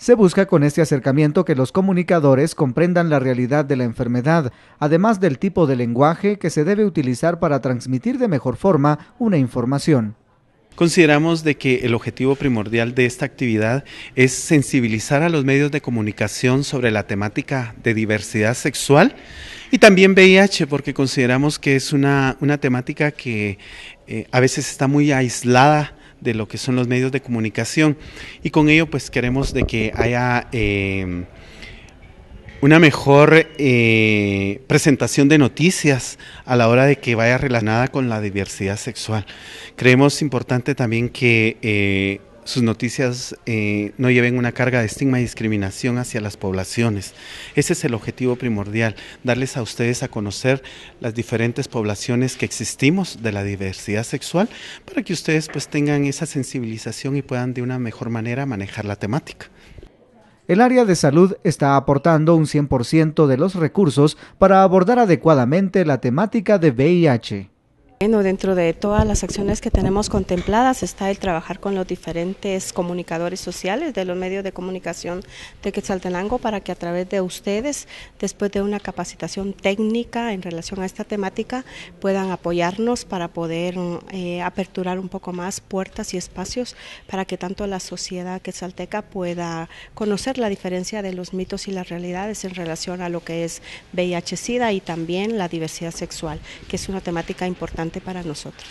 Se busca con este acercamiento que los comunicadores comprendan la realidad de la enfermedad, además del tipo de lenguaje que se debe utilizar para transmitir de mejor forma una información. Consideramos de que el objetivo primordial de esta actividad es sensibilizar a los medios de comunicación sobre la temática de diversidad sexual y también VIH, porque consideramos que es una, temática que eh, a veces está muy aislada de lo que son los medios de comunicación. Y con ello pues queremos de que haya em, una mejor eh, presentación de noticias a la hora de que vaya relacionada con la diversidad sexual. Creemos importante también que eh, sus noticias eh, no lleven una carga de estigma y discriminación hacia las poblaciones. Ese es el objetivo primordial, darles a ustedes a conocer las diferentes poblaciones que existimos de la diversidad sexual para que ustedes pues tengan esa sensibilización y puedan de una mejor manera manejar la temática. El área de salud está aportando un 100% de los recursos para abordar adecuadamente la temática de VIH. Bueno, dentro de todas las acciones que tenemos contempladas está el trabajar con los diferentes comunicadores sociales de los medios de comunicación de Quetzaltenango para que a través de ustedes, después de una capacitación técnica en relación a esta temática, puedan apoyarnos para poder eh, aperturar un poco más puertas y espacios para que tanto la sociedad quetzalteca pueda conocer la diferencia de los mitos y las realidades en relación a lo que es VIH-Sida y también la diversidad sexual, que es una temática importante para nosotros.